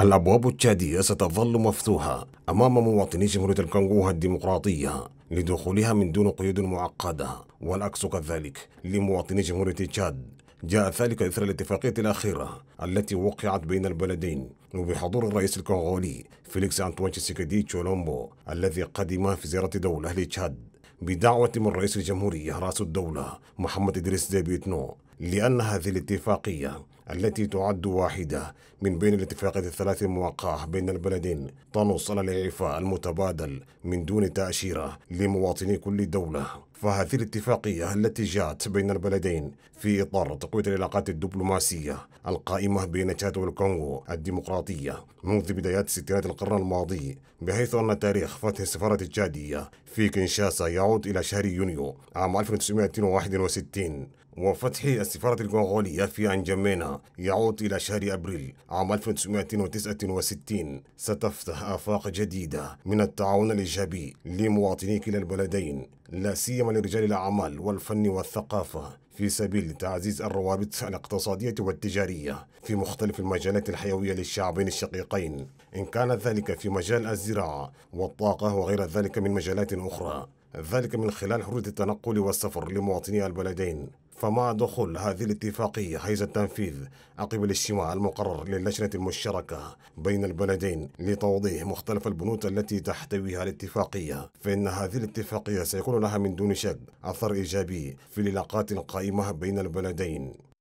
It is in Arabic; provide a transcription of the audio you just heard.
الأبواب التشادية ستظل مفتوحة أمام مواطني جمهورية الكونغو الديمقراطية لدخولها من دون قيود معقدة والعكس كذلك لمواطني جمهورية تشاد جاء ذلك إثر الاتفاقية الأخيرة التي وقعت بين البلدين وبحضور الرئيس الكونغولي فيليكس أنتوان تشيسيكيدي تشولومبو الذي قدم في زيارة دولة لتشاد بدعوة من رئيس الجمهورية رأس الدولة محمد إدريس ديبيتنو لأن هذه الاتفاقية التي تعد واحدة من بين الاتفاقات الثلاث الموقعة بين البلدين تنص على الإعفاء المتبادل من دون تأشيرة لمواطني كل دولة فهذه الاتفاقية التي جاءت بين البلدين في إطار تقوية العلاقات الدبلوماسية القائمة بين تشاد والكونغو الديمقراطية منذ بدايات ستينات القرن الماضي بحيث أن تاريخ فتح السفارة التشادية في كنشاسا يعود إلى شهر يونيو عام 1961 وفتح السفارة الكونغولية في أنجمينا يعود إلى شهر أبريل عام 1969 ستفتح آفاق جديدة من التعاون الإيجابي لمواطني كلا البلدين لا سيما لرجال الأعمال والفن والثقافة في سبيل تعزيز الروابط الاقتصادية والتجارية في مختلف المجالات الحيوية للشعبين الشقيقين إن كان ذلك في مجال الزراعة والطاقة وغير ذلك من مجالات أخرى ذلك من خلال حرية التنقل والسفر لمواطني البلدين فمع دخول هذه الاتفاقية حيز التنفيذ عقب الاجتماع المقرر للجنة المشتركة بين البلدين لتوضيح مختلف البنود التي تحتويها الاتفاقية فإن هذه الاتفاقية سيكون لها من دون شك أثر إيجابي في العلاقات القائمة بين البلدين